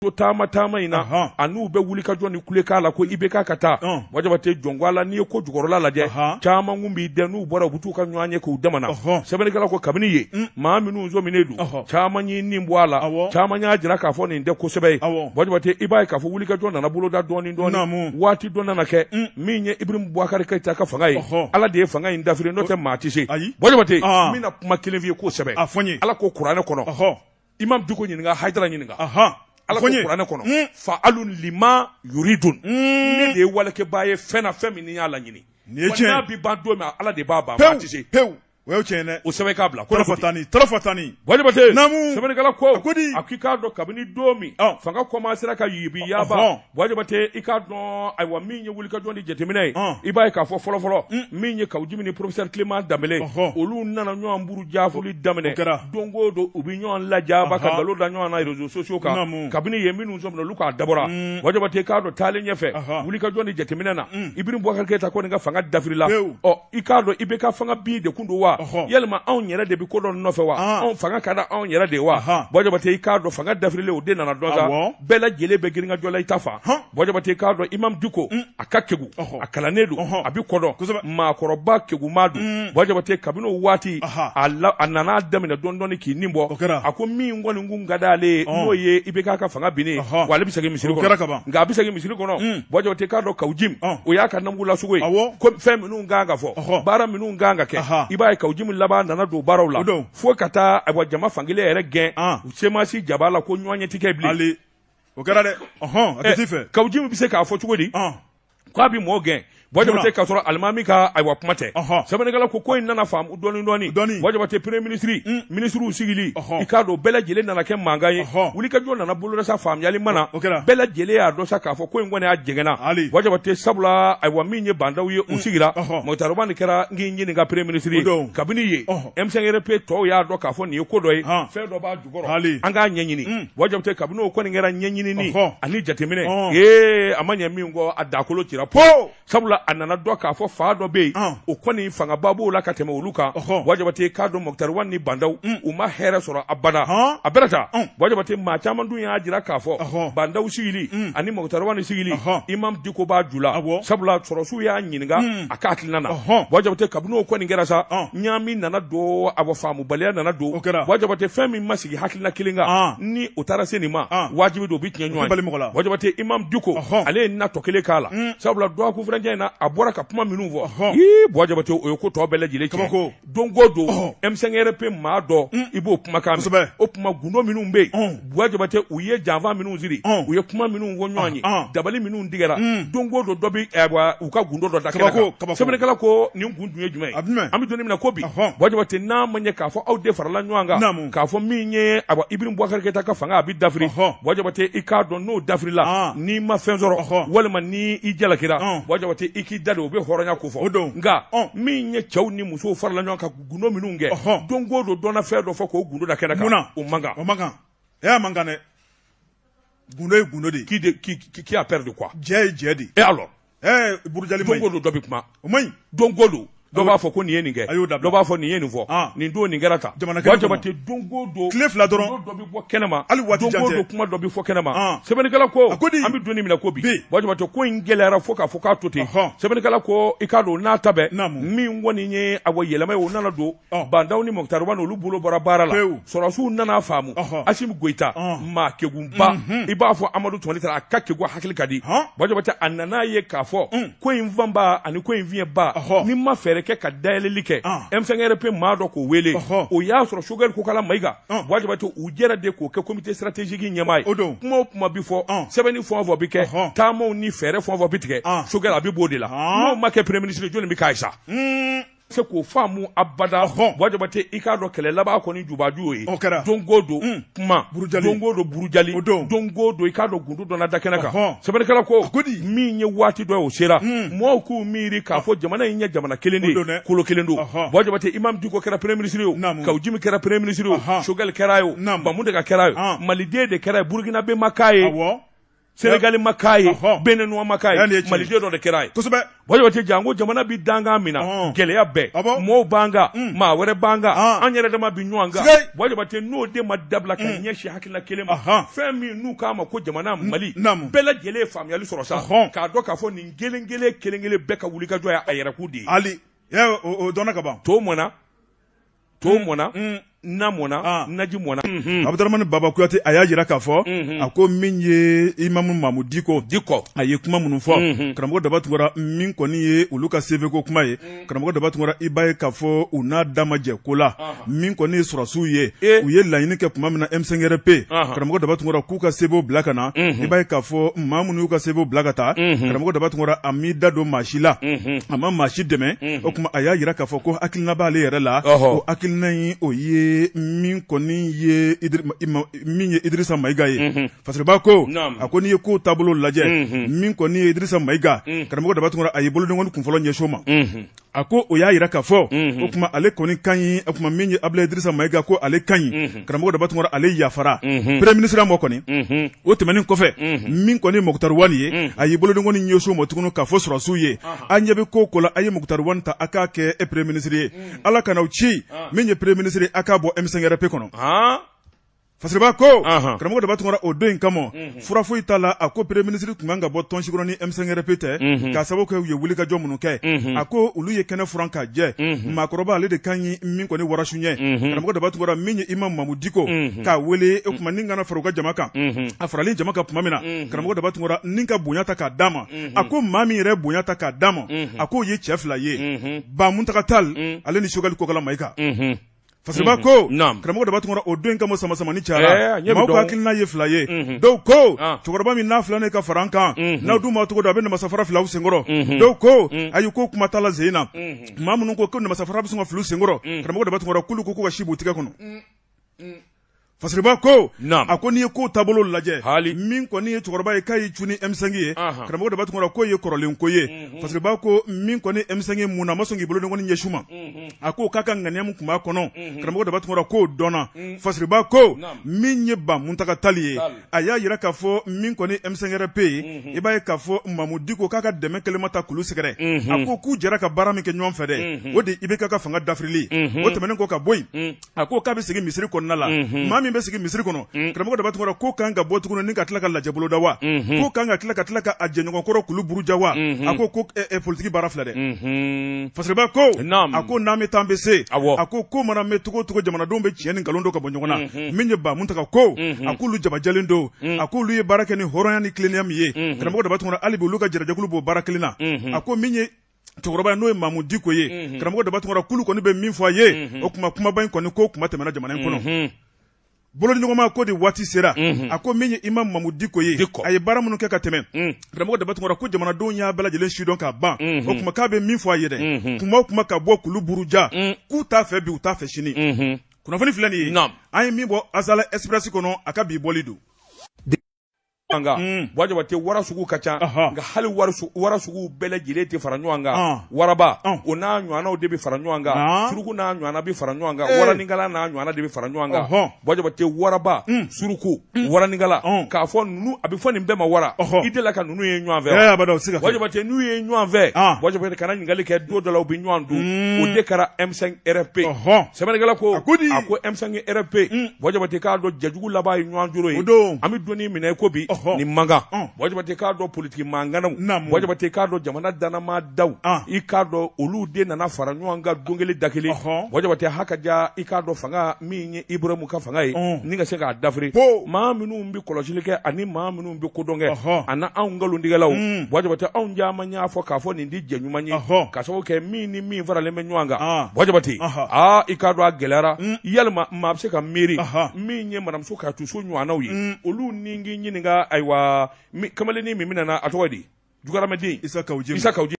to tama taama in na a n'u bɛ wuli ka joni kule kala ko ibe bɛ k'a ka taa wajaba tɛ jɔn ko n'i ye ko jukɔrɔla laje uh -huh. chama ngumbi denu bora butu ka nyanye ko ɲɔgɔn na uh -huh. na kala ko kabini ye mm. maa minnu sɔminen don caman y'i nin bɔ a la chama nya jira k'a fo ni de ko sebe wajaba tɛ i b'a ye k'a fo wuli ka joni na bulo da doni doni waati wati dona na ke mm. minye ibrim bwakari ka ta ka fanga ye ala de ye fanga in dafiri n'o tɛ maa tɛ se wajaba tɛ n bɛna kuma kelen f'i ye kosɛbɛ ala ko kuranɛ kɔnɔ i ma dugu ɲininka hayidara ɲininka ala ko kuranɛ kɔnɔ hmm. fa alu lima yuridun hmm. ne de ye walekɛbaa ye fɛn na fɛn min ni y'a laɲini n'a bi ban don min ala de b'a ban pewu pewu o y'o tiɲɛ dɛ o sɛbɛn k'a bila tɔrɔfɔtani tɔrɔfɔtani wajibate namu sɛbɛnnikɛla ko a ko di a k'i k'a dɔn kabini don min ah. fanga kɔmansera ka yibi yaaba wajibate i ah. k'a dɔn ayiwa min ye wulikajɔ ni jateminɛ ye i b'a ye k'a fɔ fɔlɔfɔlɔ min ye kawudimi ni professeur kileman danbele olu nana ɲɔgɔn buru jaafoli daminɛ don o don u bɛ ɲɔgɔn lajaaba ka nkalon da ɲɔgɔn na mm yɛlɛma anw yɛrɛ de bi ko dɔ nɔfɛ wa ah. anw fanga ka da anw yɛrɛ de wa bɔjabate i k'a dɔn fanga dafirilen o de nana dɔ sa bɛɛ lajɛlen bɛ girinka jɔ la i ta fa bɔjabate i k'a dɔn imam diko mm. a ka kegu a kalannen don a bi kɔdɔn maakɔrɔba keguma don mm. bɔjabate kabini o waati a nana daminɛ dɔɔni k'i nin bɔ a ko min kɔni kun ka d'ale ye n'o ye i bɛ k'a ka fanga binnen wa ale bɛ segin misiri kɔnɔ nka a bɛ segin misiri mm. kɔnɔ bɔjabate i k'a dɔn kawujim o y'a ka namugula sugu ye ko fɛn minnu kan ka fɔ baara minnu kan ka kɛ i b'a ye o jimu laban nana don baaraw la fo ka taa ayiwa jama fankelen yɛrɛ gɛn ah. u semasi jaba la ko ɲɔgɔn ɲɛ ti kɛ bilen o kɛra dɛ ɔhɔn a tɛ fɛ kawuji min bɛ se k'a fɔ cogo di ah. k'a bɛ mɔɔ gɛn wajabate mm. k'a sɔrɔ alimami ka aiwa kuma tɛ sɛbɛnnikɛla nana faamu dɔɔni dɔɔni wajabate premier ministre ministrew sigili i k'a dɔn bɛɛ lajɛlen nana kɛ mankan ye wulikajɔ nana bolodasa faamuyali mana bɛɛ lajɛlen y'a dɔ sa k'a fɔ ko in kɔni a jɛngɛnna wajabate sabula ayiwa min ye bandaw ye mm. u sigira mɔtaroba nin kɛra n k'i ɲininka premier ministry kabini ye M5RP tɔw y'a dɔn k'a ni nin ye ko dɔ mm. ye fɛn dɔ b'a jukɔrɔ an k'a wajabate kabini o kɔni kɛra ɲɛɲinini ani jateminɛ ee a ma ɲɛ po sabula sabula a nana dɔ k'a fɔ faa dɔ bɛ yen o kɔni fangaba b'o la ka tɛmɛ olu kan wajabate k'a dɔn wa ni bandaw mm. u ma hɛrɛ sɔrɔ a bada a bɛrɛ ta wajabate maa caman dun y'a jira k'a fɔ bandaw sigili mm. ani wa ni sigili imam diko b'a ju la sabula sɔrɔsiw y'a ɲininka mm. a ka hakilina na wajabate kabini o kɔni kɛra sa ɲaami nana don a bɔ faamubaliya nana don wajabate fɛn min ma sigi hakilina kelen kan ni o taara se nin ma wajibi don u bɛ tiɲɛ ɲɔgɔn ye wajabate imam diko ale ye natɔ kelen k'a la sabula dɔgɔkun furancɛ in na a bɔra ka kuma minnu fɔ ii Buwa Jabate o ye ko tɔ bɛɛ lajɛlen tiɲɛ don o don M5RP maa dɔ mm. i b'o kumakan mɛn o kuma gundo minnu bɛ yen Buwa Jabate u ye janfa minnu ziri u ye kuma minnu fɔ ɲɔgɔn ye dabali minnu tigɛra mm. don o don dɔ bɛ ayiwa u ka gundo dɔ da kɛnɛ kan sɛbɛnnikɛla ko nin kun tun ye jumɛn ye an bɛ don min na ko bi Buwa Jabate n'a ma ɲɛ k'a fɔ aw de farala ɲɔgɔn kan k'a fɔ min ye ayiwa Ibrim Bouakar Keita ka fanga a bɛ dafiri Buwa Jabate i k'a dɔn n'o dafirila ah. n'i ma fɛn sɔrɔ walima n'i i jalakira Buwa Jabate i k'i da don o bɛ hɔrɔnya ko fɔ o oh. don nka min ye cɛw ni musow farala ɲɔgɔn kan gundo minnu kɛ don o don dɔnna fɛn dɔ fɔ k'o gundo da kɛnɛ kan mun na o man kan o man kan e y'a man kan dɛ gundo ye gundo de ye k'i de k'i k'i a pɛrɛ de kuwa jɛ ye jɛ de e y'a lɔn ɛɛ burujali man ɲi don o don dɔ bɛ kuma o man ɲi don o don dɔ b'a fɔ ko nin ye nin kɛ a y'o dabila dɔ b'a fɔ nin ye nin fɔ ah. nin don nin kɛra tan jamana kɛnɛ kɔnɔ jabate don o don tile fila dɔrɔn don dɔ bɛ bɔ kɛnɛma hali waati jan tɛ don o don kuma dɔ bɛ fɔ kɛnɛma ah. sɛbɛnnikɛla ko a ko di an bɛ donni min ko bi bi wa jabate ko in gɛlɛyara fo k'a fɔ k'a to ten sɛbɛnnikɛla ko i k'a don n'a ta bɛ min kɔni ye awɔ yɛlɛma ye o nana don bandaw ni mɔkutariba olu bolo bɔra baara la sɔrɔsiw nana faamu asimi goyita maa kekunba mhm. i b'a fɔ amadu tumani taara a ka kegu hakili ka di wa jabate a nan'a ye k'a fɔ mm. ko in fanba ani ko in fiɲɛba ni ma fɛɛrɛ yɛrɛ kɛ ka dayɛlɛli kɛ ah. mfɛnkɛrɛp maa dɔ k'o wele o y'a sɔrɔ sogɛli kokala mayiga ah. wajabati u jɛra de k'o kɛ komite siratiziki ɲɛmaa ye kuma o kuma bi fɔ ah. sɛbɛnni fɛn o bi kɛ taamaw ni fɛɛrɛ fɛn o bi tigɛ sogɛli a bi b'o de la n'o ma kɛ premier ministre jɔnni bi k'a ye sa hmm se k'o mu abada wajabate i k'a dɔn kɛlɛ laban kɔni jubaju ye o kɛra don go don mm. kuma burujali don don burujali o don don o don i k'a dɔn gundo dɔnna da kɛnɛ sɛbɛnnikɛla ko ko di min ye waati dɔ ye o sera mo mm. k'u miiri k'a fɔ jamana in ye jamana kelen de ye kolo kelen don wajabate imam diko kɛra premier ministre ye o kaw jimi kɛra premier ministre ye o choguel kɛra ye o mamude ka kɛra ye o maliden de kɛra ye burukina bɛ ma k'a ye senegali makaye bene ye makaye ma k'a dɔ de kɛra ye bɔjabate jan ko jamana bi danga mina na gɛlɛya bɛɛ mɔɔw banga ah. ma wɛrɛ b'an an yɛrɛ dama bi ɲɔgɔn kan bɔjabate n'o de ma dabila ka ɲɛsi mm. hakilina kelen ma fɛn min n'u k'a ma ko jamana mm. mali bɛɛ lajɛlen ye faamuyali sɔrɔ sa k'a dɔn k'a fɔ nin kelen kelen kelen kelen bɛɛ ka wulikajɔ ya a yɛrɛkun de ye hali dɔnna ka ban to mona to mɔnna mm. na mɔna ah. naji mɔna mhm. abudaramani baba kuyate a y'a jira k'a fɔ mhm. a ko min ye imamu mamu diko diko a ye kuma minnu fɔ mhm. karamɔgɔ daba tunkara min kɔni ye olu ka seve ko kuma ye karamɔgɔ daba tunkara i b'a ye k'a fɔ u n'a damajɛ ko la min kɔni ye sɔrɔsiw ye e. u ye laɲini kɛ tuma min na m5rp karamɔgɔ daba tunkara k'u ka sebew bila ka na i b'a ye k'a fɔ maa minnu y'u ka sebew bila ka taa karamɔgɔ daba tunkara a m'i da don maa si la a ma maa si dɛmɛ o tuma a y'a jira k'a fɔ ko hakilina b'ale yɛrɛ la o hakilina in o ye ye min kɔni ye min ye idrisa mayiga ye fasoriba ko a ko n'i ye kow taabolo lajɛ min kɔni ye idirisa mayiga mm. karamɔgɔ daba tunkara a y'i bolodenkɔni kunfɔlɔ ɲɛsin ma a ko o y'a yira k'a fɔ mhm. o kuma ale kɔni ka ɲi o kuma min ye abula idirisa mayiga ko ale ka ɲi mhm. karamɔgɔ dɔ batunkɔrɔ ale yafara premier ministre mɔ kɔni o tɛmɛnin kɔfɛ min kɔni ye mukutari mhm. ye a y'i bolodengɔni ɲɛsin o ma tuguni k'a fɔ sɔrɔsiw ye a ɲɛ bɛ ko ko la a ye mukutari wani ta a k'a kɛ e premier ministre ye ala kana aw ci min ye premier ministre ye a k'a bɔ M5 RP kɔnɔ fasiriba ko karamɔgɔ daba tun o don in kama fura foyi t'a la a ko premier ministre tun kan ka bɔ tɔn ni m 5 tɛ k'a sababu kɛ u ye wulikajɔ minnu kɛ a ko olu ye kɛnɛ furan ka jɛ maakɔrɔba ale de kan ɲi min kɔni warasu ɲɛ karamɔgɔ daba tun min ye Imam Mamu Diko k'a wele o tuma nin kana fara u ka jama kan a faralen jama kan tuma min na karamɔgɔ daba tun kɛra ka bonya ta k'a d'a ma a ko maa min yɛrɛ bonya ta k'a d'a ma a k'o ye cɛ fila ye Ba Muntaga ale ni Choguel Kokala maika faseba ko mhm. karamɔgɔ daba tun kɔnɔ o don kamo samasamani cayara eh, maaw ka hakilina ye fila ye mhm. dɔw ko ah. cɛkɔrɔba min n'a flane ka fara mhm. na kan ma cogo do a be namasafara filaw senkɔrɔ dɔw ko ayi ko kuma t'a la zen na minnu ko ko namasafara bɛ sɔn ka filiw senkɔrɔ karamɔgɔ daba tun kɔrɔ ko ko ka si b'u tigɛ kɔnɔ mm. Mm fasiriba ko a ko n'i ye kow taabolo lajɛ hali min kɔni ye cɛkɔrɔba ye k'a ye cun ni ye karamɔgɔ daba tun k'o ye kɔrɔlen ko ye fasiriba ko min kɔni m mun na a ma sɔn k'i bolo denkɔni ɲɛsu ma a ko k'a ka ŋaniya min tun b'a kɔnɔ karamɔgɔ daba tun k'o dɔnna fasiriba ko min ye ba muntaka tali ye a y'a yira k'a fɔ min kɔni m yɛrɛ pe ye i b'a ye k'a fɔ mamu diko k'a ka dɛmɛ kelen ma ta kulu sɛgɛrɛ a ko k'u jɛra ka baara min kɛ ɲɔgɔn fɛ dɛ o de i ka fanga dafirili o tɛmɛnen kɔ ka bɔ yen a ko k'a bɛ segin misiri kɔnɔna la maa Mm. Mm-hmm. Mm-hmm. Eh, eh, mm-hmm. min mm. be sigi misiri kɔnɔ karamɔgɔ daba tun ko kan ka bɔ tuguni ni ka tila ka lajɛ boloda wa ko kan ka tila ka tila ka a jɛɲɔgɔnkɔrɔ kulu buruja wa a ko ko politigi baara filɛ dɛ faseriba ko a ko n'an bɛ taa bɛ se a ko ko mana mɛn cogo cogo jamanadenw bɛ tiɲɛ ni nkalon don ka bɔ ɲɔgɔn na min ye bamu ta ko a k'olu jabajɛlen don a k'olu ye baara kɛ ni hɔrɔnya ni tilennenya min ye karamɔgɔ daba tun hali bi olu ka jɛnɛjɛkulu b'o baara kelen na a ko min ye cɛkɔrɔba n'o ye mamu diko ye karamɔgɔ daba tunkara kulu kɔni bɛ min fɔ a ye o kuma kumaba in kɔni ko kuma tɛmɛna jamana in kɔnɔ bolodiɲɔgɔnma ko de waati sera a ko min ye ima mamu diko ye a ye baara minnu kɛ ka tɛmɛ mm. karamɔgɔ dabatungɔra ko jamanadenw y'a bɛlajɛlen lajɛlen sidɔn ka ban o kuma k'a bɛ min fɔ a ye dɛ kuma o kuma ka bɔ kulu buruja mm. k'u t'a fɛ bi u t'a fɛ sini kunnafoni filɛ nin ye an ye min bɔ asala ɛsipirɛsi kɔnɔ a ka bi bɔli don nga buwajɛ mm. wate wara sugu ka ca nka hali wara sugu bɛɛ lajɛlen tɛ fara ɲɔgɔn kan waraba o n'a ɲɔgɔnnaw de bɛ fara ɲɔgɔn suruku n'a ɲɔgɔnna bi faranyo nga kan eh. waranikala n'a ɲɔgɔnna de bɛ fara ɲɔgɔn kan buwa waraba mm. suruku mm. waranikala k'a fo nunu abi fo ni mbema wara ide la ka ninnu ye ɲɔgɔn fɛ buwa wate n'u ye ɲɔgɔn fɛ buwa wate kana ɲininkali ke do dola la u bɛ o de kɛra M5 RFP gala ko ako M5 RFP buwa wate k'a do jɛjugu laban ye ɲɔgɔn ye ami doni mine ko bi ni manga mɔgɔ oh. jabate k'a politiki manganaw mɔgɔ jabate k'a dɔn jamana dannama daw ah. i k'a olu de nana fara ɲɔgɔn kan don kelen da kelen mɔgɔ hakaja i k'a fanga minye ye ibrahimu ka fanga ye ni ka se k'a dafiri maa minnu bɛ kɔlɔsili kɛ ani maa minnu bɛ kodɔn kɛ ani anw nkalontigɛlaw mɔgɔ jabate anw caman y'a fɔ k'a fɔ nin di jɛɲuman ye ka sababu kɛ min ni min faralen bɛ ɲɔgɔn kan mɔgɔ aa i k'a dɔn a gɛlɛyara mm. yalima maa bɛ se ka miiri min ye ka tuso ɲɔgɔnnaw olu mm. ni k'i ayiwa kamaleni min bɛna na a tɔgɔ di jugumaden isa ka isa ka